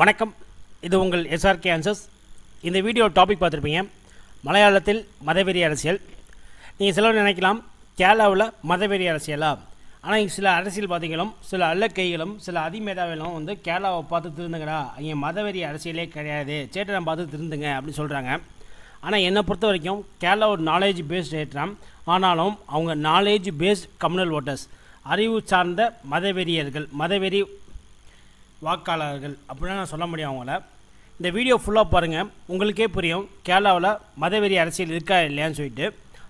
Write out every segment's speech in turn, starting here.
வணக்கம் இது உங்கள் எஸ்ஆர்கே ஆன்சர்ஸ் இந்த வீடியோ டாபிக் பார்த்துருப்பீங்க மலையாளத்தில் மதவெறி அரசியல் நீங்கள் சிலர் நினைக்கலாம் கேரளாவில் மதவெறி அரசியலா ஆனால் சில அரசியல் பார்த்திங்களும் சில அல்லக்கைகளும் சில அதிமேதாவிலும் வந்து கேரளாவை பார்த்து திருந்துங்கடா இங்கே மதவெறி அரசியலே கிடையாது சேட்டனை பார்த்து திருந்துங்க அப்படின்னு சொல்கிறாங்க ஆனால் என்னை பொறுத்த வரைக்கும் கேரளா ஒரு நாலேஜ் பேஸ்ட் ஏற்றம் ஆனாலும் அவங்க நாலேஜ் பேஸ்ட் கம்யூனல் ஓட்டர்ஸ் அறிவு சார்ந்த மதவெறியர்கள் மதவெறி வாக்காளர்கள் அப்படின்னு நான் சொல்ல முடியும் அவங்கள இந்த வீடியோ ஃபுல்லாக பாருங்கள் உங்களுக்கே புரியும் கேரளாவில் மதவெறி அரசியல் இருக்கா இல்லையான்னு சொல்லிட்டு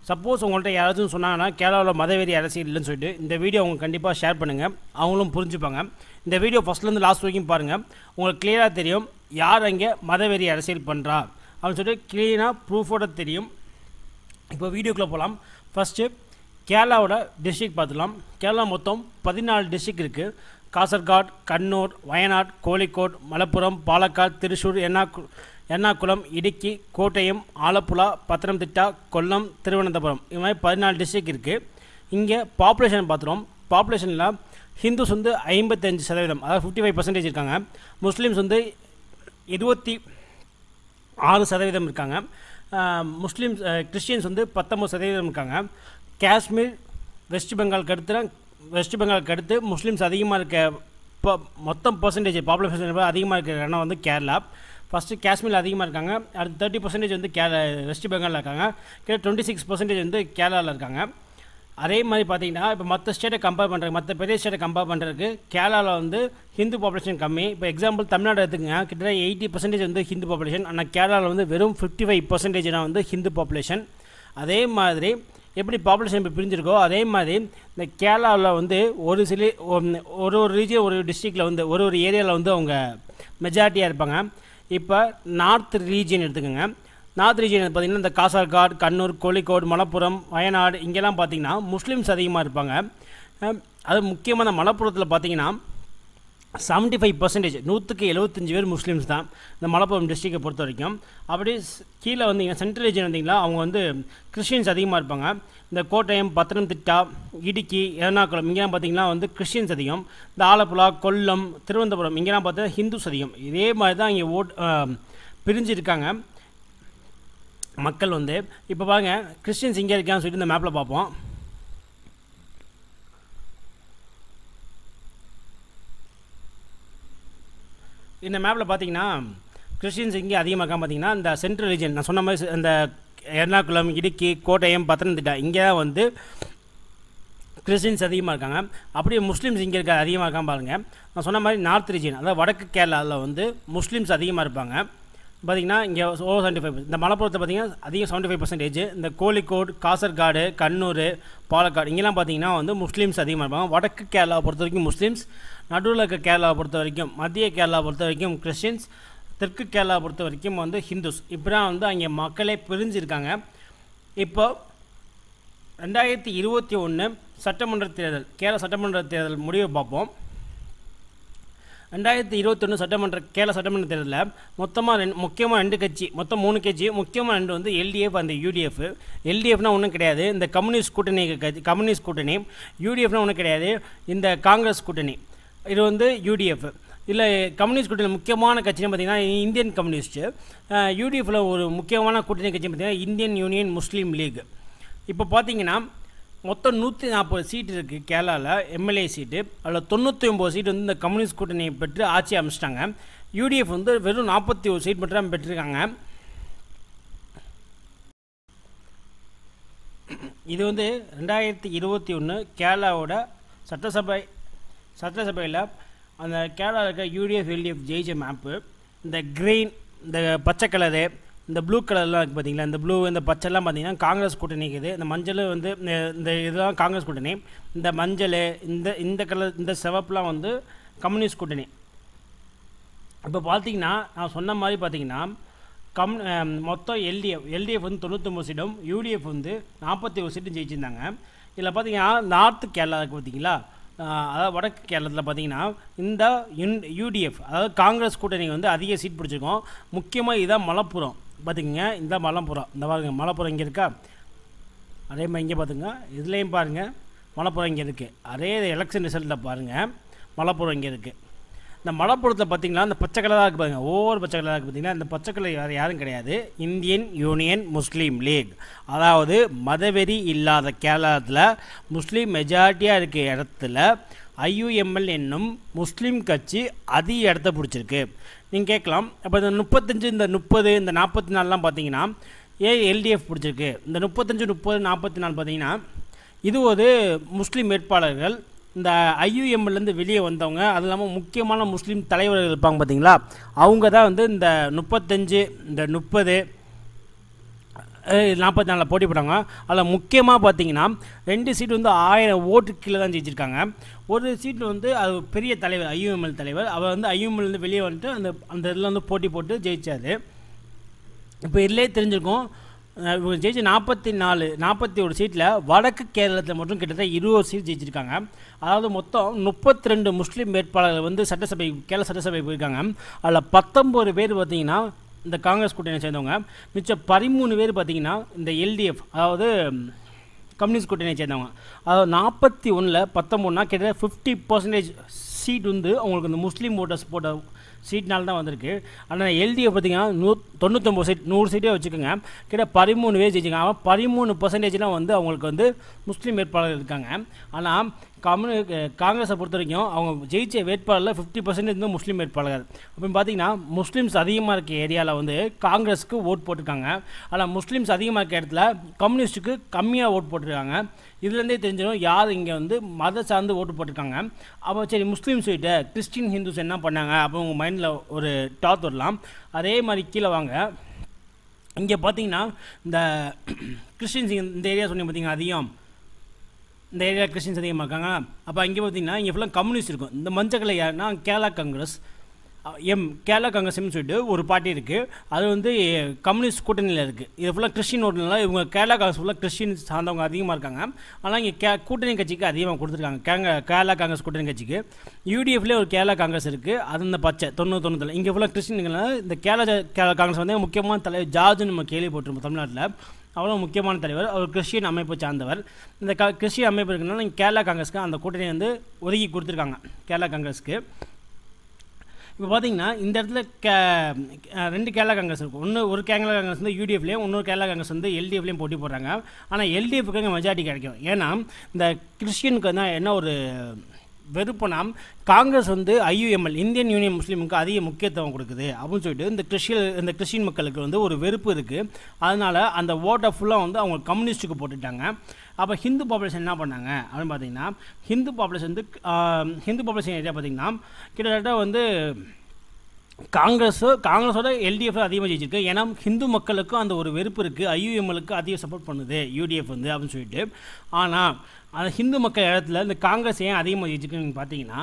சப்போஸ் உங்கள்கிட்ட யாராச்சும் சொன்னாங்கன்னா கேரளாவில் மதவெறி அரசியல் இல்லைன்னு சொல்லிட்டு இந்த வீடியோ அவங்க கண்டிப்பாக ஷேர் பண்ணுங்கள் அவங்களும் புரிஞ்சுப்பாங்க இந்த வீடியோ ஃபஸ்ட்லேருந்து லாஸ்ட் வரைக்கும் பாருங்கள் உங்களுக்கு கிளியராக தெரியும் யார் அங்கே மதவெறி அரசியல் பண்ணுறா அப்படின்னு சொல்லிட்டு க்ளீனாக ப்ரூஃபோட தெரியும் இப்போ வீடியோக்குள்ளே போகலாம் ஃபஸ்ட்டு கேரளாவோட டிஸ்ட்ரிக் பார்த்துக்கலாம் கேரளா மொத்தம் பதினாலு டிஸ்ட்ரிக் இருக்குது காசர்காட் கண்ணூர் வயநாட் கோழிக்கோட் மலப்புரம் பாலக்காடு திருச்சூர் எண்ணாக்கு எர்ணாகுளம் இடுக்கி கோட்டயம் ஆலப்புழா பத்தனம்திட்டா கொல்லம் திருவனந்தபுரம் இது மாதிரி பதினாலு டிஸ்ட்ரிக் இருக்குது இங்கே பாப்புலேஷன் பார்த்துருவோம் பாப்புலேஷனில் ஹிந்துஸ் வந்து ஐம்பத்தஞ்சு சதவீதம் அதாவது ஃபிஃப்டி ஃபைவ் பர்சன்டேஜ் இருக்காங்க முஸ்லீம்ஸ் வந்து இருபத்தி ஆறு சதவீதம் இருக்காங்க முஸ்லீம்ஸ் கிறிஸ்டியன்ஸ் வந்து பத்தொம்பது சதவீதம் இருக்காங்க காஷ்மீர் வெஸ்ட் பெங்கால் அடுத்து வெஸ்ட் பெங்காலுக்கு அடுத்து முஸ்லீம்ஸ் அதிகமாக இருக்க இப்போ மொத்தம் பர்சன்டேஜ் பாப்புலேஷன் அதிகமாக இருக்கிற இடம் வந்து கேரளா ஃபஸ்ட்டு காஷ்மீரில் அதிகமாக இருக்காங்க அடுத்து தேர்ட்டி பர்சன்டேஜ் வந்து கே வெஸ்ட் பெங்காலில் இருக்காங்க கிட்ட டுவெண்ட்டி சிக்ஸ் பர்சன்டேஜ் வந்து கேரளாவில் இருக்காங்க அதே மாதிரி பார்த்தீங்கன்னா இப்போ மற்ற ஸ்டேட்டை கம்பேர் பண்ணுறது மற்ற பெரிய ஸ்டேட்டை கம்பேர் பண்ணுறதுக்கு கேரளாவில் வந்து ஹிந்து பாப்புலேஷன் கம்மி இப்போ எக்ஸாம்பிள் தமிழ்நாடு எடுத்துங்க கிட்டத்தட்ட எயிட்டி பர்சன்டேஜ் வந்து ஹிந்து பாப்புலேஷன் ஆனால் கேரளாவில் வந்து வெறும் ஃபிஃப்டி ஃபைவ் பர்சன்டேஜ் வந்து ஹிந்து பாப்புலேஷன் அதே மாதிரி எப்படி பாப்புலேஷன் இப்போ பிரிஞ்சிருக்கோ அதே மாதிரி இந்த கேரளாவில் வந்து ஒரு சில ஒரு ஒரு ரீஜியன் ஒரு டிஸ்ட்ரிக்டில் வந்து ஒரு ஒரு ஏரியாவில் வந்து அவங்க மெஜாரிட்டியாக இருப்பாங்க இப்போ நார்த் ரீஜியன் எடுத்துக்கோங்க நார்த் ரீஜியன் பார்த்திங்கன்னா இந்த காசர்காட் கண்ணூர் கோழிக்கோடு மலப்புரம் வயநாடு இங்கெல்லாம் பார்த்திங்கன்னா முஸ்லீம்ஸ் அதிகமாக இருப்பாங்க அது முக்கியமாக மலப்புரத்தில் பார்த்திங்கன்னா செவன்ட்டி ஃபைவ் பர்சன்டேஜ் நூற்றுக்கு எழுபத்தஞ்சு பேர் முஸ்லீம்ஸ் தான் இந்த மலப்புரம் டிஸ்ட்ரிக்டை பொறுத்த வரைக்கும் அப்படியே கீழே வந்தீங்கன்னா சென்ட்ரல் ரீஜன் வந்தீங்களா அவங்க வந்து கிறிஸ்டின்ஸ் அதிகமாக இருப்பாங்க இந்த கோட்டயம் பத்தனம்திட்டா இடுக்கி எர்ணாகுளம் இங்கெல்லாம் பார்த்தீங்கன்னா வந்து கிறிஸ்டின்ஸ் அதிகம் இந்த ஆலப்புழா கொல்லம் திருவனந்தபுரம் இங்கெல்லாம் பார்த்தா ஹிந்துஸ் அதிகம் இதே மாதிரி தான் இங்கே ஓட் பிரிஞ்சிருக்காங்க மக்கள் வந்து இப்போ பாருங்கள் கிறிஸ்டின்ஸ் இங்கே இருக்கான்னு சொல்லிட்டு இந்த மேப்பில் பார்ப்போம் இந்த மேப்பில் பார்த்தீங்கன்னா கிறிஸ்டின்ஸ் இங்கே அதிகமாக பார்த்தீங்கன்னா இந்த சென்ட்ரல் ரீஜன் நான் சொன்ன மாதிரி இந்த எர்ணாகுளம் இடுக்கி கோட்டயம் பத்தனந்திட்டா இங்கே தான் வந்து கிறிஸ்டின்ஸ் அதிகமாக இருக்காங்க அப்படியே முஸ்லீம்ஸ் இங்கே இருக்க அதிகமாக இருக்காங்க பாருங்கள் நான் சொன்ன மாதிரி நார்த் ரீஜியன் அதாவது வடக்கு கேரளாவில் வந்து முஸ்லீம்ஸ் அதிகமாக இருப்பாங்க பார்த்திங்கன்னா இங்கே ஓவர் செவன்ட்டி ஃபைவ் இந்த மலப்புரத்தை பார்த்திங்கன்னா அதிகம் செவன்ட்டி ஃபைவ் பர்சன்டேஜ் இந்த கோழிக்கோடு காசர்காடு கண்ணூர் பாலக்காடு இங்கெல்லாம் பார்த்திங்கன்னா வந்து முஸ்லீம்ஸ் அதிகமாக இருப்பாங்க வடக்கு கேரளாவை பொறுத்த வரைக்கும் முஸ்லீம்ஸ் நடுவில் இருக்க கேரளாவை பொறுத்த வரைக்கும் மத்திய கேரளா பொறுத்த வரைக்கும் கிறிஸ்டின்ஸ் தெற்கு கேரளா பொறுத்த வரைக்கும் வந்து ஹிந்துஸ் இப்படிலாம் வந்து அங்கே மக்களே பிரிஞ்சிருக்காங்க இப்போ ரெண்டாயிரத்தி இருபத்தி ஒன்று சட்டமன்ற தேர்தல் கேரள சட்டமன்ற தேர்தல் முடிவை பார்ப்போம் ரெண்டாயிரத்தி இருபத்தொன்று சட்டமன்ற கேரள சட்டமன்ற தேர்தலில் மொத்தமாக ரெண்டு முக்கியமாக ரெண்டு கட்சி மொத்தம் மூணு கட்சி முக்கியமாக ரெண்டு வந்து எல்டிஎஃப் அந்த யூடிஎஃப் எல்டிஎஃப்னா ஒன்றும் கிடையாது இந்த கம்யூனிஸ்ட் கூட்டணி கட்சி கம்யூனிஸ்ட் கூட்டணி யூடிஎஃப்னா ஒன்றும் கிடையாது இந்த காங்கிரஸ் கூட்டணி இது வந்து யூடிஎஃப் இல்லை கம்யூனிஸ்ட் கூட்டணி முக்கியமான கட்சின்னு பார்த்திங்கன்னா இந்தியன் கம்யூனிஸ்ட்டு யூடிஎஃபில் ஒரு முக்கியமான கூட்டணி கட்சியும் பார்த்திங்கன்னா இந்தியன் யூனியன் முஸ்லீம் லீக் இப்போ பார்த்தீங்கன்னா மொத்தம் நூற்றி நாற்பது சீட் இருக்குது கேரளாவில் எம்எல்ஏ சீட்டு அதில் தொண்ணூற்றி ஒம்பது சீட் வந்து இந்த கம்யூனிஸ்ட் கூட்டணியை பெற்று ஆட்சி அமைச்சிட்டாங்க யூடிஎஃப் வந்து வெறும் நாற்பத்தி ஒரு சீட் மட்டும் பெற்றிருக்காங்க இது வந்து ரெண்டாயிரத்தி இருபத்தி ஒன்று கேரளாவோட சட்டசபை சட்டசபையில் அந்த கேரளாவில் இருக்க யூடிஎஃப் எல்டிஎஃப் ஜெயிச்ச மேப்பு இந்த க்ரீன் இந்த பச்சை கலரு இந்த ப்ளூ கலர்லாம் இருக்குது பார்த்தீங்களா இந்த ப்ளூ இந்த பச்சைலாம் பார்த்தீங்கன்னா காங்கிரஸ் கூட்டணிக்கு இது இந்த மஞ்சள் வந்து இந்த இதெல்லாம் காங்கிரஸ் கூட்டணி இந்த மஞ்சள் இந்த இந்த கலர் இந்த சிவப்புலாம் வந்து கம்யூனிஸ்ட் கூட்டணி இப்போ பார்த்தீங்கன்னா நான் சொன்ன மாதிரி பார்த்தீங்கன்னா கம் மொத்தம் எல்டிஎஃப் எல்டிஎஃப் வந்து தொண்ணூத்தொம்பது சீட்டும் யூடிஎஃப் வந்து நாற்பத்தி ஒரு சீட்டும் ஜெயிச்சிருந்தாங்க இதில் பார்த்தீங்கன்னா நார்த்து கேரளா இருக்குது பார்த்தீங்களா அதாவது வடக்கு கேரளத்தில் பார்த்தீங்கன்னா இந்த யூடிஎஃப் அதாவது காங்கிரஸ் கூட்டணி வந்து அதிக சீட் பிடிச்சிருக்கோம் முக்கியமாக இதான் மலப்புரம் பார்த்துக்கங்க இந்த மலப்புரம் இந்த பாருங்க மலப்புரம் இங்கே இருக்கா அதே மாதிரி இங்கே பார்த்துங்க இதுலேயும் பாருங்கள் மலப்புரம் இங்கே இருக்குது அதே எலெக்ஷன் ரிசல்ட்டில் பாருங்கள் மலப்புரம் இங்கே இருக்குது இந்த மலப்புறத்தில் பார்த்தீங்கன்னா அந்த பச்சை கலராக இருக்குது பாருங்கள் ஒவ்வொரு பச்சை கலராக இருக்குது பார்த்தீங்கன்னா இந்த பச்சை கலர் வேறு யாரும் கிடையாது இந்தியன் யூனியன் முஸ்லீம் லீக் அதாவது மதவெறி இல்லாத கேரளாவில் முஸ்லீம் மெஜாரிட்டியாக இருக்க இடத்துல ஐயுஎம்எல் என்னும் முஸ்லீம் கட்சி அதிக இடத்த பிடிச்சிருக்கு நீங்கள் கேட்கலாம் அப்போ இந்த முப்பத்தஞ்சு இந்த முப்பது இந்த நாற்பத்தி நாலுலாம் பார்த்தீங்கன்னா ஏ எல்டிஎஃப் பிடிச்சிருக்கு இந்த முப்பத்தஞ்சு முப்பது நாற்பத்தி நாலு பார்த்தீங்கன்னா இது ஒரு முஸ்லீம் வேட்பாளர்கள் இந்த ஐயுஎம்எல்லேருந்து வெளியே வந்தவங்க அது இல்லாமல் முக்கியமான முஸ்லீம் தலைவர்கள் இருப்பாங்க பார்த்தீங்களா அவங்க தான் வந்து இந்த முப்பத்தஞ்சு இந்த முப்பது நாற்பத்தி நாலில் போட்டி போட்டாங்க அதில் முக்கியமாக பார்த்தீங்கன்னா ரெண்டு சீட்டு வந்து ஆயிரம் ஓட்டு கீழே தான் ஜெயிச்சிருக்காங்க ஒரு சீட்டில் வந்து அது பெரிய தலைவர் ஐயுஎம்எல் தலைவர் அவர் வந்து ஐயுஎம்எல்லேருந்து வெளியே வந்துட்டு அந்த அந்த இதில் வந்து போட்டி போட்டு ஜெயித்தார் இப்போ இதிலே தெரிஞ்சிருக்கும் ஜெயிச்சு நாற்பத்தி நாலு நாற்பத்தி ஒரு சீட்டில் வடக்கு கேரளத்தில் மட்டும் கிட்டத்தட்ட இருபது சீட் ஜெயிச்சிருக்காங்க அதாவது மொத்தம் முப்பத்தி ரெண்டு முஸ்லீம் வேட்பாளர்கள் வந்து சட்டசபை கேரள சட்டசபை போயிருக்காங்க அதில் பத்தொம்பது பேர் பார்த்திங்கன்னா இந்த காங்கிரஸ் கூட்டணியை சேர்ந்தவங்க மிச்சம் பதிமூணு பேர் பார்த்திங்கன்னா இந்த எல்டிஎஃப் அதாவது கம்யூனிஸ்ட் கூட்டணியை சேர்ந்தவங்க அதாவது நாற்பத்தி ஒன்றில் பத்தொம்பதுனா கிட்டத்தட்ட ஃபிஃப்டி பர்சன்டேஜ் சீட் வந்து அவங்களுக்கு இந்த முஸ்லீம் ஓட்டர்ஸ் போட்ட சீட்னால்தான் தான் வந்திருக்கு ஆனால் எல்டிஎஃப் பார்த்தீங்கன்னா நூ தொண்ணூத்தொம்பது சீட் நூறு சீட்டே வச்சுக்கோங்க கிட்ட பதிமூணு பேர் ஜெயிச்சிங்க அவன் பதிமூணு பர்சன்டேஜ்லாம் வந்து அவங்களுக்கு வந்து முஸ்லீம் வேட்பாளர்கள் இருக்காங்க ஆனால் கம்யூ காங்கிரஸை பொறுத்த வரைக்கும் அவங்க ஜெயிச்ச வேட்பாளரில் ஃபிஃப்டி பர்சன்டேஜ் வந்து முஸ்லீம் வேட்பாளர்கள் அப்படின்னு பார்த்தீங்கன்னா முஸ்லீம்ஸ் அதிகமாக இருக்க ஏரியாவில் வந்து காங்கிரஸுக்கு ஓட் போட்டிருக்காங்க ஆனால் முஸ்லீம்ஸ் அதிகமாக இருக்க இடத்துல கம்யூனிஸ்ட்டுக்கு கம்மியாக ஓட் போட்டிருக்காங்க இதுலேருந்தே தெரிஞ்சிடும் யார் இங்கே வந்து மத சார்ந்து ஓட்டு போட்டிருக்காங்க அப்போ சரி முஸ்லீம்ஸ் கிட்ட கிறிஸ்டின் ஹிந்துஸ் என்ன பண்ணாங்க அப்போ உங்கள் மைண்டில் ஒரு டாத் வரலாம் அதே மாதிரி கீழே வாங்க இங்கே பார்த்தீங்கன்னா இந்த கிறிஸ்டின்ஸ் இந்த ஏரியா சொன்னீங்க பார்த்தீங்கன்னா அதிகம் இந்த ஏரியா கிறிஸ்டின்ஸ் அதிகமாக இருக்காங்க அப்போ அங்கே பார்த்தீங்கன்னா இங்கே ஃபுல்லாக கம்யூனிஸ்ட் இருக்கும் இந்த மஞ்சக்கலை யார்னா கேரளா காங்கிரஸ் எம் கேரளா காங்கிரஸ்னு சொல்லிட்டு ஒரு பார்ட்டி இருக்குது அது வந்து கம்யூனிஸ்ட் கூட்டணியில் இருக்குது இது ஃபுல்லாக கிறிஸ்டின் ஓட்டுனால இவங்க கேரளா காங்கிரஸ் ஃபுல்லாக கிறிஸ்டின் சார்ந்தவங்க அதிகமாக இருக்காங்க ஆனால் இங்கே கே கூட்டணி கட்சிக்கு அதிகமாக கொடுத்துருக்காங்க கேங்க கேரளா காங்கிரஸ் கூட்டணி கட்சிக்கு யூடிஎஃப்லேயே ஒரு கேரளா காங்கிரஸ் இருக்குது அது இந்த பச்சை தொண்ணூறு தொண்ணூற்றில் இங்கே ஃபுல்லாக கிறிஸ்டின் இந்த கேரளா கேரளா காங்கிரஸ் வந்து முக்கியமான தலைவர் ஜார்ஜ்னு நம்ம கேள்விப்பட்டிருப்போம் தமிழ்நாட்டில் அவ்வளோ முக்கியமான தலைவர் அவர் கிறிஸ்டியன் அமைப்பு சார்ந்தவர் இந்த க கிறிஸ்டியன் அமைப்பு இருக்குன்னா கேரளா காங்கிரஸ்க்கு அந்த கூட்டணி வந்து ஒதுக்கி கொடுத்துருக்காங்க கேரளா காங்கிரஸ்க்கு இப்போ பார்த்தீங்கன்னா இந்த இடத்துல கே ரெண்டு கேரளா காங்கிரஸ் இருக்கும் ஒன்று ஒரு கேரளா காங்கிரஸ் வந்து யூடிஎஃப்லேயும் இன்னொரு கேரளா காங்கிரஸ் வந்து எல்டிஎஃப்லேயும் போட்டி போடுறாங்க ஆனால் எல்டிஎஃப்க்கு மெஜாரிட்டி கிடைக்கும் ஏன்னா இந்த கிறிஸ்டியனுக்கு வந்து என்ன ஒரு வெறுப்பனாம் காங்கிரஸ் வந்து ஐயுஎம்எல் இந்தியன் யூனியன் முஸ்லீமுக்கு அதிக முக்கியத்துவம் கொடுக்குது அப்படின்னு சொல்லிட்டு இந்த கிறிஸ்டியல் இந்த கிறிஸ்டின் மக்களுக்கு வந்து ஒரு வெறுப்பு இருக்குது அதனால் அந்த ஓட்டை ஃபுல்லாக வந்து அவங்க கம்யூனிஸ்ட்டுக்கு போட்டுட்டாங்க அப்போ ஹிந்து பாப்புலேஷன் என்ன பண்ணாங்க அப்படின்னு பார்த்தீங்கன்னா ஹிந்து பாப்புலேஷன் வந்து ஹிந்து பாப்புலேஷன் ஏரியா பார்த்திங்கன்னா கிட்டத்தட்ட வந்து காங்கிரஸோ காங்கிரஸோட எல்டிஎஃப் அதிகமாக ஜெயிச்சிருக்கு ஏன்னா ஹிந்து மக்களுக்கும் அந்த ஒரு வெறுப்பு இருக்குது ஐயுஎம்எலுக்கு அதிக சப்போர்ட் பண்ணுது யூடிஎஃப் வந்து அப்படின்னு சொல்லிட்டு ஆனால் அந்த ஹிந்து மக்கள் இடத்துல இந்த காங்கிரஸ் ஏன் அதிகமாக ஜெயிச்சிருக்குன்னு பார்த்தீங்கன்னா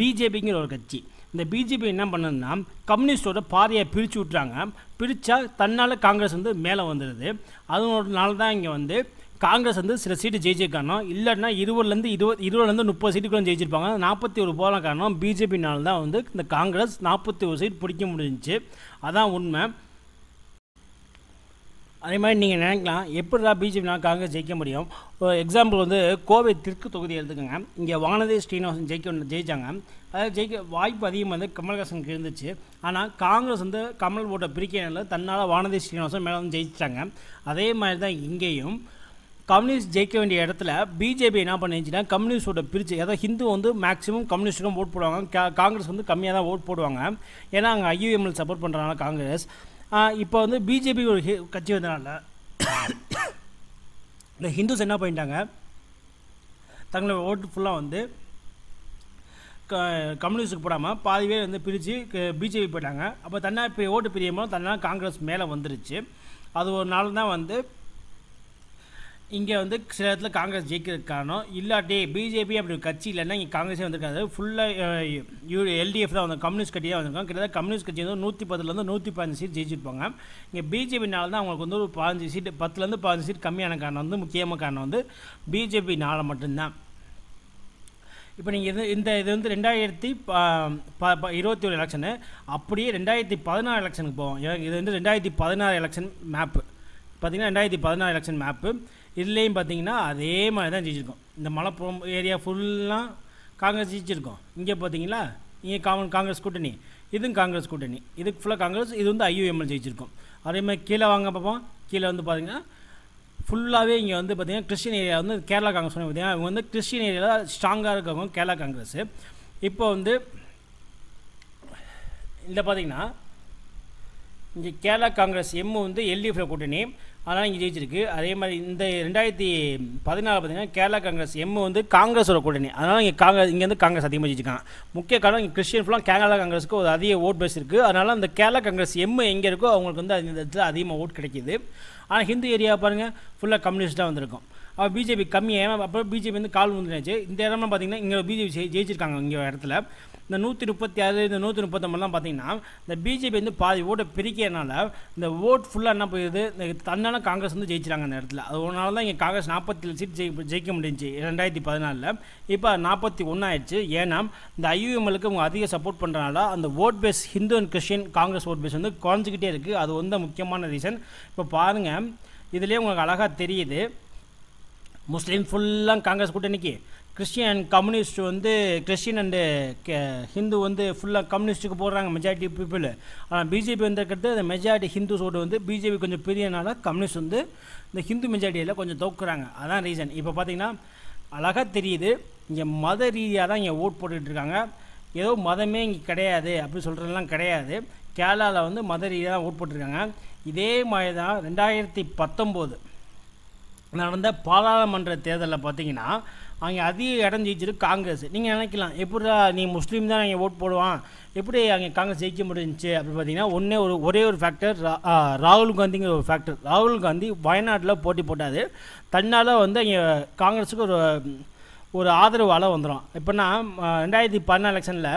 பிஜேபிங்கிற ஒரு கட்சி இந்த பிஜேபி என்ன பண்ணதுன்னா கம்யூனிஸ்டோட பாதையை பிரித்து விட்றாங்க பிரித்தா தன்னால் காங்கிரஸ் வந்து மேலே வந்துடுது அதனால தான் இங்கே வந்து காங்கிரஸ் வந்து சில சீட்டு ஜெயிச்சிருக்கானோம் இல்லைன்னா இருபதுலேருந்து இருபது இருபதுலேருந்து முப்பது சீட்டுக்குள்ளே ஜெயிச்சிருப்பாங்க நாற்பத்தி ஒரு போகலாம் காரணம் பிஜேபினால தான் வந்து இந்த காங்கிரஸ் நாற்பத்தி ஒரு சீட் பிடிக்க முடிஞ்சிச்சு அதான் உண்மை அதே மாதிரி நீங்கள் நினைக்கலாம் எப்படிதான் பிஜேபினால் காங்கிரஸ் ஜெயிக்க முடியும் ஒரு எக்ஸாம்பிள் வந்து கோவை தெற்கு தொகுதி எடுத்துக்கோங்க இங்கே வானதி ஸ்ரீனிவாசன் ஜெயிக்க ஜெயித்தாங்க அதாவது ஜெயிக்க வாய்ப்பு அதிகமாக வந்து கமல்ஹாசனுக்கு இருந்துச்சு ஆனால் காங்கிரஸ் வந்து கமல் ஓட்டை பிரிக்கிறனால தன்னால் வானதி ஸ்ரீனிவாசன் மேலே வந்து ஜெயிச்சிட்டாங்க அதே மாதிரி தான் இங்கேயும் கம்யூனிஸ்ட் ஜெயிக்க வேண்டிய இடத்துல பிஜேபி என்ன பண்ணிச்சுன்னா கம்யூனிஸ்டோட பிரிச்சு ஏதாவது ஹிந்து வந்து மேக்ஸிமம் கம்யூனிஸ்ட்டுக்கும் ஓட் போடுவாங்க காங்கிரஸ் வந்து கம்மியாக தான் ஓட் போடுவாங்க ஏன்னா அங்கே ஐயூஎம்எல் சப்போர்ட் பண்ணுறாங்க காங்கிரஸ் இப்போ வந்து பிஜேபி ஒரு கட்சி வந்தனால இந்த ஹிந்துஸ் என்ன பண்ணிட்டாங்க தங்களோட ஓட்டு ஃபுல்லாக வந்து க கம்யூனிஸ்ட்டுக்கு போடாமல் பாதி பேர் வந்து பிரித்து பிஜேபி போயிட்டாங்க அப்போ தன்னா இப்போ ஓட்டு பிரியமோ தன்னா காங்கிரஸ் மேலே வந்துருச்சு அது ஒரு நாள் தான் வந்து இங்கே வந்து சில இடத்துல காங்கிரஸ் ஜெயிக்கிறதுக்கு காரணம் இல்லாட்டி பிஜேபி அப்படி ஒரு கட்சி இல்லைன்னா இங்கே காங்கிரஸே வந்திருக்காது ஃபுல்லாக யூ எல்டிஎஃப் தான் வந்து கம்யூனிஸ்ட் கட்சி தான் வந்திருக்காங்க கிட்டத்தட்ட கம்யூனிஸ்ட் கட்சி வந்து நூற்றி பத்துலேருந்து நூற்றி பதினஞ்சு சீட் ஜெயிச்சிருப்பாங்க இங்கே பிஜேபினால தான் அவங்களுக்கு வந்து ஒரு பதினஞ்சு சீட்டு பத்துலேருந்து பதினஞ்சு சீட் கம்மியான காரணம் வந்து முக்கியமான காரணம் வந்து பிஜேபினால் மட்டும்தான் இப்போ நீங்கள் இது இந்த இது வந்து ரெண்டாயிரத்தி இருபத்தி ஒரு எலெக்ஷனு அப்படியே ரெண்டாயிரத்தி பதினாறு எலெக்ஷனுக்கு போவோம் இது வந்து ரெண்டாயிரத்தி பதினாறு எலெக்ஷன் மேப்பு பார்த்திங்கன்னா ரெண்டாயிரத்தி பதினாறு எலெக்ஷன் மேப்பு இதுலேயும் பார்த்தீங்கன்னா அதே மாதிரி தான் ஜெயிச்சிருக்கோம் இந்த மலைப்புறம் ஏரியா ஃபுல்லாக காங்கிரஸ் ஜெயிச்சிருக்கோம் இங்கே பார்த்தீங்களா இங்கே காமன் காங்கிரஸ் கூட்டணி இதுவும் காங்கிரஸ் கூட்டணி இதுக்கு ஃபுல்லாக காங்கிரஸ் இது வந்து ஐயூஎம்எல் ஜெயிச்சிருக்கோம் அதே மாதிரி கீழே வாங்க பார்ப்போம் கீழே வந்து பார்த்திங்கன்னா ஃபுல்லாகவே இங்கே வந்து பார்த்திங்கன்னா கிறிஸ்டின் ஏரியா வந்து கேரளா காங்கிரஸ் பார்த்திங்கன்னா அவங்க வந்து கிறிஸ்டின் ஏரியாவில் ஸ்ட்ராங்காக இருக்கவங்க கேரளா காங்கிரஸ் இப்போ வந்து இதில் பார்த்திங்கன்னா இங்கே கேரளா காங்கிரஸ் எம்மு வந்து எல்டிஎஃப்ல கூட்டணி அதனால் இங்கே ஜெயிச்சிருக்கு அதே மாதிரி இந்த ரெண்டாயிரத்தி பதினாலு பார்த்தீங்கன்னா கேரளா காங்கிரஸ் எம்மு வந்து காங்கிரஸோட கூட்டணி அதனால் இங்கே காங்கிரஸ் இங்கேருந்து காங்கிரஸ் அதிகமாக ஜெயிச்சிருக்காங்க முக்கிய காரணம் இங்கே கிறிஸ்டியன் ஃபுல்லாக கேரளா காங்கிரஸுக்கு ஒரு அதிக ஓட் பேஸ் இருக்குது அதனால் அந்த கேரளா காங்கிரஸ் எம்மு எங்கே இருக்கோ அவங்களுக்கு வந்து அந்த இடத்துல அதிகமாக ஓட் கிடைக்கிது ஆனால் ஹிந்து ஏரியா பாருங்கள் ஃபுல்லாக கம்யூனிஸ்ட்டாக வந்திருக்கும் அப்போ பிஜேபி கம்மியாக அப்புறம் பிஜேபி வந்து கால் வந்துருச்சு இந்த இடம்லாம் பார்த்திங்கன்னா இங்கே பிஜேபி ஜெயிச்சிருக்காங்க இங்கே இடத்துல இந்த நூற்றி முப்பத்தி ஆறு இந்த நூற்றி முப்பத்தொம்பதுலாம் பார்த்தீங்கன்னா இந்த பிஜேபி வந்து பாதி ஓட்டை பிரிக்கிறனால இந்த ஓட் ஃபுல்லாக என்ன போயிருது இந்த தன்னால காங்கிரஸ் வந்து ஜெயிச்சிறாங்க அந்த இடத்துல அது ஒன்றால் தான் இங்கே காங்கிரஸ் நாற்பத்தி சீட் ஜெயி ஜெயிக்க முடிஞ்சு ரெண்டாயிரத்தி பதினாலில் இப்போ நாற்பத்தி ஒன்றாயிடுச்சு ஏன்னா இந்த ஐயூஎம்எலுக்கு அவங்க அதிக சப்போர்ட் பண்ணுறனால அந்த vote base Hindu and Christian Congress vote base வந்து குறைஞ்சிக்கிட்டே இருக்குது அது வந்து முக்கியமான ரீசன் இப்போ பாருங்கள் இதுலேயே உங்களுக்கு அழகாக தெரியுது முஸ்லீம் ஃபுல்லாக காங்கிரஸ் கூட்டணிக்கு கிறிஸ்டியன் அண்ட் கம்யூனிஸ்ட் வந்து கிறிஸ்டின் அண்டு ஹிந்து வந்து ஃபுல்லாக கம்யூனிஸ்ட்டுக்கு போடுறாங்க மெஜாரிட்டி பீப்புள் ஆனால் பிஜேபி வந்திருக்கிறது அந்த மெஜாரிட்டி ஹிந்துஸோடு வந்து பிஜேபி கொஞ்சம் பெரியனால கம்யூனிஸ்ட் வந்து இந்த ஹிந்து மெஜாரிட்டியில் கொஞ்சம் தோக்குறாங்க அதான் ரீசன் இப்போ பார்த்திங்கன்னா அழகாக தெரியுது இங்கே மத ரீதியாக தான் இங்கே ஓட் போட்டுட்ருக்காங்க ஏதோ மதமே இங்கே கிடையாது அப்படின்னு சொல்கிறதுலாம் கிடையாது கேரளாவில் வந்து மத ரீதியாக தான் ஓட் போட்டிருக்காங்க இதே மாதிரி தான் ரெண்டாயிரத்தி பத்தொம்போது நடந்த பாராளுமன்ற தேர்தலில் பார்த்திங்கன்னா அங்கே அதிக இடம் ஜெயிச்சிருக்கு காங்கிரஸ் நீங்கள் நினைக்கலாம் எப்படிடா நீ முஸ்லீம் தான் அங்கே ஓட் போடுவான் எப்படி அங்கே காங்கிரஸ் ஜெயிக்க முடிஞ்சிச்சு அப்படின்னு பார்த்தீங்கன்னா ஒன்றே ஒரு ஒரே ஒரு ஃபேக்டர் ராகுல் காந்திங்கிற ஒரு ஃபேக்டர் ராகுல் காந்தி வயநாட்டில் போட்டி போட்டாது தன்னால் வந்து அங்கே காங்கிரஸுக்கு ஒரு ஒரு ஆதரவு அளவு வந்துடும் எப்படின்னா ரெண்டாயிரத்தி பதினாலு எலெக்ஷனில்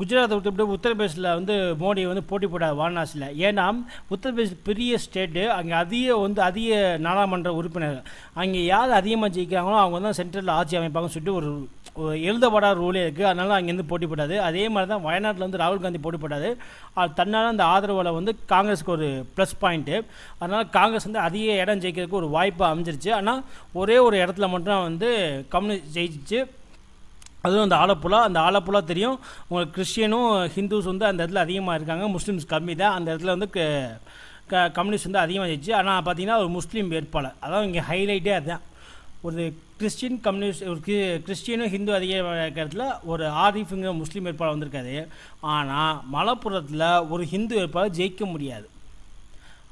குஜராத்தை விட்டு விட்டு உத்தரப்பிரதேசில் வந்து மோடி வந்து போட்டி போடாது வாரணாசியில் ஏன்னா உத்தரப்பிரதேஷ் பெரிய ஸ்டேட்டு அங்கே அதிக வந்து அதிக நாடாளுமன்ற உறுப்பினர் அங்கே யார் அதிகமாக ஜெயிக்கிறாங்களோ அவங்க தான் சென்ட்ரலில் ஆட்சி அமைப்பாங்கன்னு சொல்லிட்டு ஒரு எழுதப்படாத ரூலே இருக்குது அதனால் அங்கேருந்து போட்டி போட்டாது அதே மாதிரி தான் வயநாட்டில் வந்து ராகுல் காந்தி போட்டி போட்டாது தன்னால் அந்த ஆதரவில் வந்து காங்கிரஸுக்கு ஒரு ப்ளஸ் பாயிண்ட்டு அதனால் காங்கிரஸ் வந்து அதிக இடம் ஜெயிக்கிறதுக்கு ஒரு வாய்ப்பு அமைஞ்சிருச்சு ஆனால் ஒரே ஒரு இடத்துல மட்டும் வந்து கம்யூனிஸ்ட் ஜெயிச்சு அதுவும் அந்த ஆலப்புழா அந்த ஆலப்புழா தெரியும் உங்களுக்கு கிறிஸ்டியனும் ஹிந்துஸ் வந்து அந்த இடத்துல அதிகமாக இருக்காங்க முஸ்லீம்ஸ் கம்மி தான் அந்த இடத்துல வந்து க க கம்யூனிஸ்ட் வந்து அதிகமாக இருந்துச்சு ஆனால் பார்த்தீங்கன்னா ஒரு முஸ்லீம் வேட்பாளர் அதான் இங்கே ஹைலைட்டே அதுதான் ஒரு கிறிஸ்டின் கம்யூனிஸ்ட் ஒரு கிறிஸ்டியனும் ஹிந்து அதிகமாக இடத்துல ஒரு ஆரிஃபுங்கிற முஸ்லீம் வேட்பாளர் வந்திருக்காது ஆனால் மலப்புறத்தில் ஒரு ஹிந்து வேட்பாளர் ஜெயிக்க முடியாது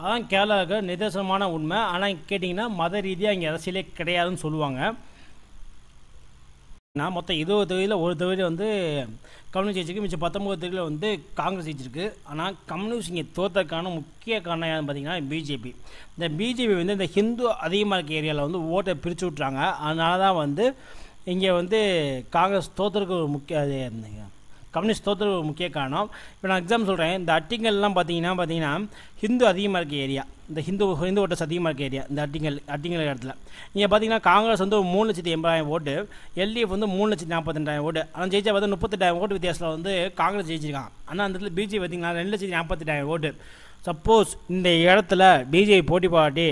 அதான் கேரளாவுக்கு நிதர்சனமான உண்மை ஆனால் கேட்டிங்கன்னா மத ரீதியாக இங்கே அரசியலே கிடையாதுன்னு சொல்லுவாங்க நான் மொத்தம் இருபது தொகுதியில் ஒரு தொகுதி வந்து கம்யூனிஸ்ட் ஜெயிச்சிருக்கு மிச்சம் பத்தொம்பது தொகுதியில் வந்து காங்கிரஸ் ஜெயிச்சிருக்கு ஆனால் கம்யூனிஸ்ட் இங்கே தோத்தக்கான முக்கிய காரணம் யாருன்னு பார்த்தீங்கன்னா பிஜேபி இந்த பிஜேபி வந்து இந்த ஹிந்து அதிகமாக இருக்க ஏரியாவில் வந்து ஓட்டை பிரித்து விட்றாங்க அதனால தான் வந்து இங்கே வந்து காங்கிரஸ் தோற்றுறதுக்கு ஒரு முக்கிய கம்யூனிஸ்ட் தோற்று முக்கிய காரணம் இப்போ நான் எக்ஸாம் சொல்கிறேன் இந்த அட்டிங்கல்லாம் பார்த்தீங்கன்னா பார்த்தீங்கன்னா ஹிந்து அதிகமாக இருக்க ஏரியா இந்த ஹிந்து ஹிந்து ஓட்டஸ் அதிகமாக இருக்க ஏரியா இந்த அட்டிங்கல் அட்டிங்கல் இடத்துல நீங்கள் பார்த்தீங்கன்னா காங்கிரஸ் வந்து மூணு லட்சத்தி எண்பதாயிரம் ஓட்டு எல்டிஎஃப் வந்து மூணு லட்சத்தி நாற்பத்தெண்டாயிரம் ஓட்டு ஆனால் ஜெயிச்சா பார்த்தா முப்பத்தெட்டாயிரம் ஓட்டு வித்தியாசத்தில் வந்து காங்கிரஸ் ஜெயிச்சிருக்காங்க ஆனால் அந்த இடத்துல பிஜேபி பார்த்தீங்கன்னா ரெண்டு லட்சத்தி நாற்பத்தெட்டாயிரம் ஓட்டு சப்போஸ் இந்த இடத்துல பிஜேபி போட்டி பாட்டி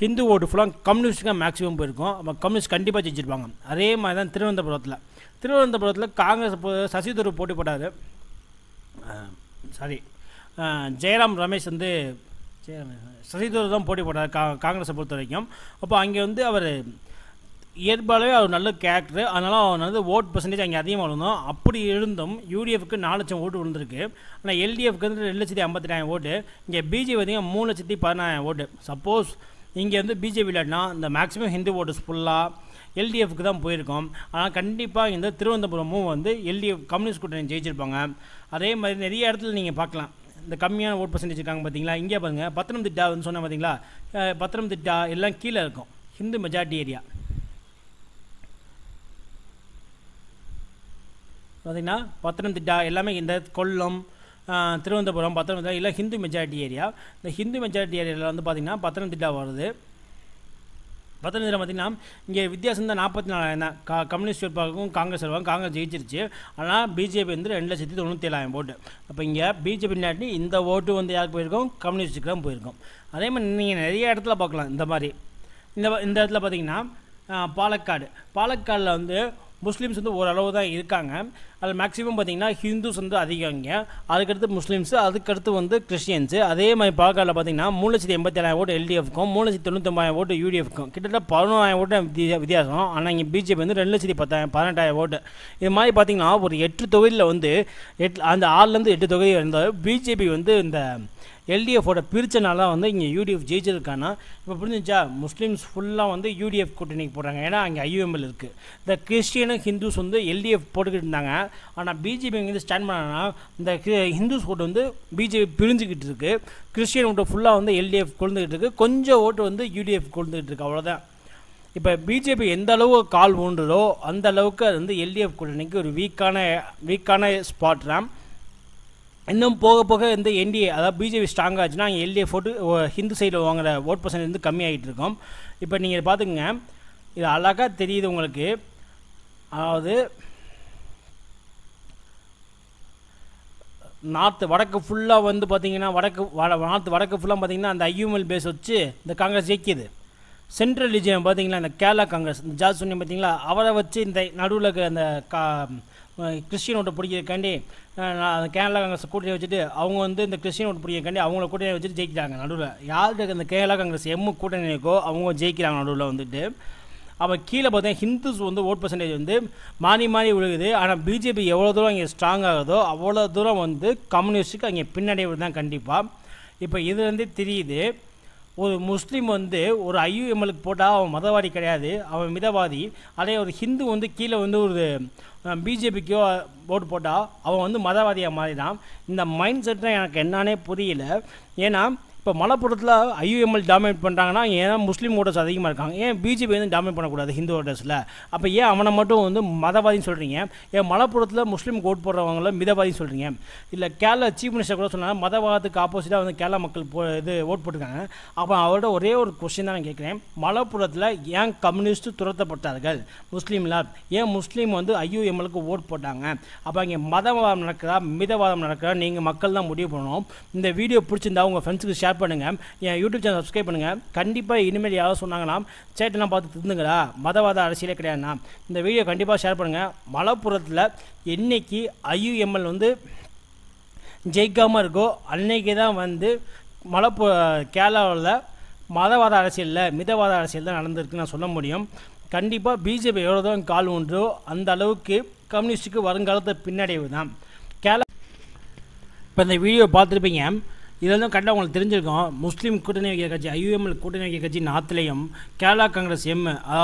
ஹிந்து ஓட்டு ஃபுல்லாக கம்யூனிஸ்ட்டுக்கு மேக்ஸிமம் போயிருக்கும் அப்போ கம்யூனிஸ்ட் கண்டிப்பாக ஜெயிச்சிருப்பாங்க அதே மாதிரி தான் திருவனந்தபுரத்தில் திருவனந்தபுரத்தில் காங்கிரஸ் சசிதரூர் போட்டி போட்டார் சாரி ஜெயராம் ரமேஷ் வந்து சசிதரூர் தான் போட்டி போட்டார் கா காங்கிரஸை பொறுத்த வரைக்கும் அப்போ அங்கே வந்து அவர் இயற்பாலே அவர் நல்ல கேரக்டர் அதனால் அவர் வந்து ஓட் பர்சன்டேஜ் அங்கே அதிகமாக இருந்தோம் அப்படி இருந்தும் யூடிஎஃப்க்கு நாலு லட்சம் ஓட்டு விழுந்திருக்கு ஆனால் எல்டிஎஃப்க்கு வந்து ரெண்டு லட்சத்தி ஐம்பத்தெட்டாயிரம் ஓட்டு இங்கே பிஜேபி பார்த்திங்கன்னா மூணு லட்சத்தி பதினாயிரம் ஓட்டு சப்போஸ் இங்கே வந்து பிஜேபி இல்லாட்டினா இந்த மேக்ஸிமம் ஹிந்து ஓட்டர்ஸ் ஃபுல்லாக எல்டிஎஃப்க்கு தான் போயிருக்கோம் ஆனால் கண்டிப்பாக இந்த திருவனந்தபுரமும் வந்து எல்டிஎஃப் கம்யூனிஸ்ட் கூட்டணி ஜெயிச்சிருப்பாங்க அதே மாதிரி நிறைய இடத்துல நீங்கள் பார்க்கலாம் இந்த கம்மியான ஓட் பர்சன்டேஜ் இருக்காங்க பார்த்தீங்களா இங்கே பாருங்கள் வந்து சொன்னால் பார்த்தீங்களா பத்தனம்திட்டா எல்லாம் கீழே இருக்கும் ஹிந்து மெஜாரிட்டி ஏரியா பார்த்திங்கன்னா பத்தனம்திட்டா எல்லாமே இந்த கொல்லம் திருவனந்தபுரம் பத்தனம்திட்டா எல்லாம் ஹிந்து மெஜாரிட்டி ஏரியா இந்த ஹிந்து மெஜாரிட்டி ஏரியாவில் வந்து பார்த்திங்கன்னா பத்தனம்திட்டா வருது பத்தொன்பதில் பார்த்தீங்கன்னா இங்கே வித்தியாசம் தான் நாற்பத்தி நாலாயிரம் தான் கா கம்யூனிஸ்ட் இருப்பாக்கும் காங்கிரஸ் இருப்பாங்க காங்கிரஸ் ஜெயிச்சிருச்சு ஆனால் பிஜேபி வந்து ரெண்டு லட்சத்தி தொண்ணூற்றி ஏழாயிரம் ஓட்டு அப்போ இங்கே பிஜேபி நாட்டி இந்த ஓட்டு வந்து யாருக்கு போயிருக்கோம் கம்யூனிஸ்ட்டுக்கு தான் போயிருக்கோம் அதே மாதிரி நீங்கள் நிறைய இடத்துல பார்க்கலாம் இந்த மாதிரி இந்த இந்த இடத்துல பார்த்தீங்கன்னா பாலக்காடு பாலக்காடில் வந்து முஸ்லீம்ஸ் வந்து ஓரளவு தான் இருக்காங்க அதில் மேக்ஸிமம் பார்த்திங்கன்னா ஹிந்துஸ் வந்து அதிகம் இங்கே அதுக்கடுத்து முஸ்லீம்ஸு அதுக்கடுத்து வந்து கிறிஸ்டியன்ஸு அதே மாதிரி பாக்காவில் பார்த்திங்கன்னா மூணு லட்சத்தி எண்பத்தி ஏழாயிரம் ஓட்டு எல்டிஎஃப்க்கும் மூணு லட்சத்தி தொண்ணூத்தொம்பதாயிரம் ஓட்டு யூடிஎஃப்க்கும் கிட்டத்தட்ட பதினோராயிரம் ஓட்டு வித்தியாசம் ஆனால் இங்கே பிஜேபி வந்து ரெண்டு லட்சத்தி பத்தாயிரம் பதினெட்டாயிரம் ஓட்டு இது மாதிரி பார்த்திங்கன்னா ஒரு எட்டு தொகுதியில் வந்து எட் அந்த ஆறுலேருந்து எட்டு தொகுதி இருந்தால் பிஜேபி வந்து இந்த எல்டிஎஃபோட பிரிச்சனால தான் வந்து இங்கே யூடிஎஃப் ஜெயிச்சிருக்கானா இப்போ புரிஞ்சுச்சா முஸ்லீம்ஸ் ஃபுல்லாக வந்து யூடிஎஃப் கூட்டணிக்கு போடுறாங்க ஏன்னா அங்கே ஐஎம்எல் இருக்குது இந்த கிறிஸ்டியனு ஹிந்துஸ் வந்து எல்டிஎஃப் போட்டுக்கிட்டு இருந்தாங்க ஆனால் பிஜேபி வந்து ஸ்டாண்ட் பண்ணனா இந்த ஹிந்துஸ் ஓட்டு வந்து பிஜேபி பிரிஞ்சுக்கிட்டு இருக்குது கிறிஸ்டியன் ஓட்டு ஃபுல்லாக வந்து எல்டிஎஃப் கொழுந்துக்கிட்டு இருக்குது கொஞ்சம் ஓட்டு வந்து யூடிஎஃப் கொழுந்துக்கிட்டு இருக்குது அவ்வளோதான் இப்போ பிஜேபி எந்த அளவுக்கு கால் ஊன்றுதோ அந்த அளவுக்கு அது வந்து எல்டிஎஃப் கூட்டணிக்கு ஒரு வீக்கான வீக்கான ஸ்பாட் தான் இன்னும் போக போக இந்த என்டிஏ அதாவது பிஜேபி ஸ்ட்ராங் ஆச்சுன்னா எல்டிஏ ஃபோட்டு ஹிந்து சைடில் வாங்குகிற ஓட் பர்சன்டேஜ் வந்து கம்மியாகிட்டு இருக்கும் இப்போ நீங்கள் பார்த்துக்குங்க இது அழகாக தெரியுது உங்களுக்கு அதாவது நார்த்து வடக்கு ஃபுல்லாக வந்து பார்த்தீங்கன்னா வடக்கு வட நார்த்து வடக்கு ஃபுல்லாக பார்த்தீங்கன்னா அந்த ஐயூஎல் பேஸ் வச்சு இந்த காங்கிரஸ் ஜெயிக்கிது சென்ட்ரல் ரிஜியம் பார்த்தீங்களா இந்த கேரளா காங்கிரஸ் இந்த ஜாஸ் சொன்னி பார்த்தீங்களா அவரை வச்சு இந்த நடுவில் அந்த கா கிறிஸ்டின் ஓட்டை பிடிக்கிறக்காண்டி கேரளா காங்கிரஸ் கூட்டணி வச்சுட்டு அவங்க வந்து இந்த கிறிஸ்டின் ஓட்டு பிடிக்கிறக்காண்டி அவங்கள கூட்டணி வச்சுட்டு ஜெயிக்கிறாங்க நடுவில் யாருக்கு அந்த கேரளா காங்கிரஸ் எம்மு கூட்டணி இருக்கோ அவங்க ஜெயிக்கிறாங்க நடுவில் வந்துட்டு அப்போ கீழே பார்த்தீங்கன்னா ஹிந்துஸ் வந்து ஓட் பர்சன்டேஜ் வந்து மாறி மாறி விழுகுது ஆனால் பிஜேபி எவ்வளோ தூரம் இங்கே ஸ்ட்ராங் ஆகுதோ அவ்வளோ தூரம் வந்து கம்யூனிஸ்ட்டுக்கு அங்கே பின்னடைவு தான் கண்டிப்பாக இப்போ இதுலேருந்து தெரியுது ஒரு முஸ்லீம் வந்து ஒரு ஐயுஎம்எலுக்கு போட்டால் அவன் மதவாதி கிடையாது அவன் மிதவாதி அதே ஒரு ஹிந்து வந்து கீழே வந்து ஒரு பிஜேபிக்கோ ஓட்டு போட்டால் அவன் வந்து மதவாதியாக மாறிடான் இந்த மைண்ட் செட் எனக்கு என்னானே புரியல ஏன்னா இப்போ மலப்புறத்தில் ஐயுஎம்எல் டாமினேட் பண்ணுறாங்கன்னா ஏன்னா முஸ்லீம் ஓட்டர்ஸ் அதிகமாக இருக்காங்க ஏன் பிஜேபி வந்து டாமினேட் பண்ணக்கூடாது ஹிந்து ஓட்டர்ஸில் அப்போ ஏன் அவனை மட்டும் வந்து மதவாதின்னு சொல்கிறீங்க ஏன் மலப்புரத்தில் முஸ்லீம் ஓட் போடுறவங்கள மிதவாதின்னு சொல்கிறீங்க இல்லை கேரளா சீஃப் மினிஸ்டர் கூட சொன்னால் மதவாதத்துக்கு ஆப்போசிட்டாக வந்து கேரளா மக்கள் போ இது ஓட் போட்டிருக்காங்க அப்போ அவரோட ஒரே ஒரு கொஸ்டின் தான் நான் கேட்குறேன் மலப்புறத்தில் ஏன் கம்யூனிஸ்ட் துரத்தப்பட்டார்கள் முஸ்லீமில் ஏன் முஸ்லீம் வந்து ஐயுஎம்எலுக்கு ஓட் போட்டாங்க அப்போ இங்கே மதவாதம் நடக்கிறா மிதவாதம் நடக்கிறா நீங்கள் மக்கள் தான் முடிவு பண்ணணும் இந்த வீடியோ பிடிச்சிருந்தா உங்கள் ஃப்ரெண்ட்ஸுக்கு ஷேர் ஷேர் பண்ணுங்கள் என் யூடியூப் சேனல் சப்ஸ்கிரைப் பண்ணுங்கள் கண்டிப்பாக இனிமேல் யாராவது சொன்னாங்கன்னா சேட்டெல்லாம் பார்த்து திருந்துங்களா மதவாத அரசியலே கிடையாதுண்ணா இந்த வீடியோ கண்டிப்பாக ஷேர் பண்ணுங்கள் மலப்புறத்தில் என்றைக்கு ஐயுஎம்எல் வந்து ஜெயிக்காமல் இருக்கோ அன்னைக்கு தான் வந்து மலப்பு கேரளாவில் மதவாத அரசியலில் மிதவாத அரசியல் தான் நடந்திருக்குன்னு நான் சொல்ல முடியும் கண்டிப்பாக பிஜேபி எவ்வளோ தான் கால் ஒன்றோ அந்த அளவுக்கு கம்யூனிஸ்ட்டுக்கு வருங்காலத்தை பின்னடைவு தான் கேரளா இப்போ இந்த வீடியோ பார்த்துருப்பீங்க இது வந்து கரெக்டாக உங்களுக்கு தெரிஞ்சிருக்கும் முஸ்லீம் கூட்டணி வைக்கிற கட்சி ஐயூஎம்எல் கூட்டணி வைக்கிற கட்சி நார்த்லேயும் கேரளா காங்கிரஸ் எம்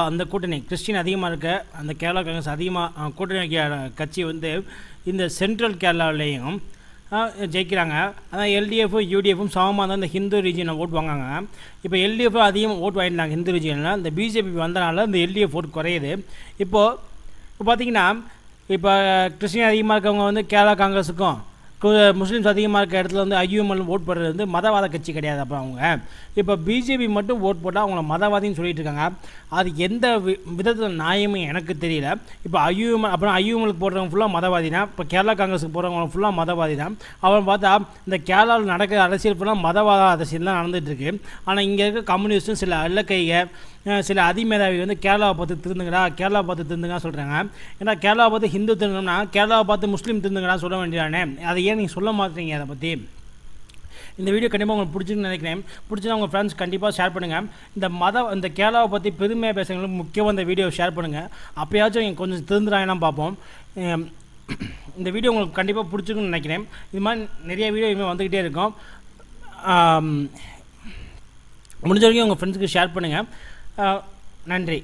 அந்த கூட்டணி கிறிஸ்டின் அதிகமாக இருக்க அந்த கேரளா காங்கிரஸ் அதிகமாக கூட்டணி வைக்கிற கட்சி வந்து இந்த சென்ட்ரல் கேரளாவிலேயும் ஜெயிக்கிறாங்க ஆனால் எல்டிஎஃப்பும் யூடிஎஃப்பும் சமமாக தான் இந்த ஹிந்து ரீஜனை ஓட் வாங்காங்க இப்போ எல்டிஎஃப் அதிகமாக ஓட் வாங்கினாங்க ஹிந்து ரீஜியனில் இந்த பிஜேபி வந்தனால இந்த எல்டிஎஃப் ஓட் குறையுது இப்போது இப்போ பார்த்திங்கன்னா இப்போ கிறிஸ்டின் அதிகமாக இருக்கவங்க வந்து கேரளா காங்கிரஸுக்கும் முஸ்லீம்ஸ் அதிகமாக இருக்க இடத்துல வந்து ஐயுமல் ஓட் போடுறது வந்து மதவாத கட்சி கிடையாது அப்போ அவங்க இப்போ பிஜேபி மட்டும் ஓட் போட்டால் அவங்கள மதவாதின்னு சொல்லிட்டு இருக்காங்க அது எந்த விதத்தில் நியாயமும் எனக்கு தெரியல இப்போ ஐயுமல் அப்புறம் ஐயுமலுக்கு போடுறவங்க ஃபுல்லாக மதவாதி தான் இப்போ கேரளா காங்கிரஸுக்கு போடுறவங்க ஃபுல்லாக மதவாதி தான் அவன் பார்த்தா இந்த கேரளாவில் நடக்கிற அரசியல் ஃபுல்லாக மதவாத அரசியல் தான் இருக்கு ஆனால் இங்கே இருக்க கம்யூனிஸ்ட்டும் சில அல்லக்கைய சில அதிமேதாவி வந்து கேரளாவை பார்த்து திருந்துங்கடா கேரளாவை பார்த்து திருந்துங்க சொல்கிறாங்க ஏன்னா கேரளாவை பார்த்து ஹிந்து திருந்தோம்னா கேரளாவை பார்த்து முஸ்லீம் திருந்துங்கடா சொல்ல வேண்டியதானே அதை ஏன் நீங்கள் சொல்ல மாட்டீங்க அதை பற்றி இந்த வீடியோ கண்டிப்பாக உங்களுக்கு பிடிச்சிருக்குன்னு நினைக்கிறேன் பிடிச்சா உங்கள் ஃப்ரெண்ட்ஸ் கண்டிப்பாக ஷேர் பண்ணுங்கள் இந்த மத இந்த கேரளாவை பற்றி பெருமையாக பேசுகிறவங்களுக்கு முக்கியம் இந்த வீடியோ ஷேர் பண்ணுங்கள் அப்போயாச்சும் இங்கே கொஞ்சம் திருந்துறாங்கன்னா பார்ப்போம் இந்த வீடியோ உங்களுக்கு கண்டிப்பாக பிடிச்சிருக்குன்னு நினைக்கிறேன் இது மாதிரி நிறைய வீடியோ இனிமேல் வந்துக்கிட்டே இருக்கும் முடிஞ்ச வரைக்கும் உங்கள் ஃப்ரெண்ட்ஸுக்கு ஷேர் பண்ணுங்கள் நன்றி